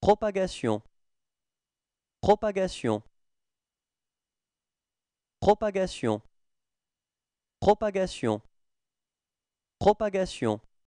Propagation Propagation Propagation Propagation Propagation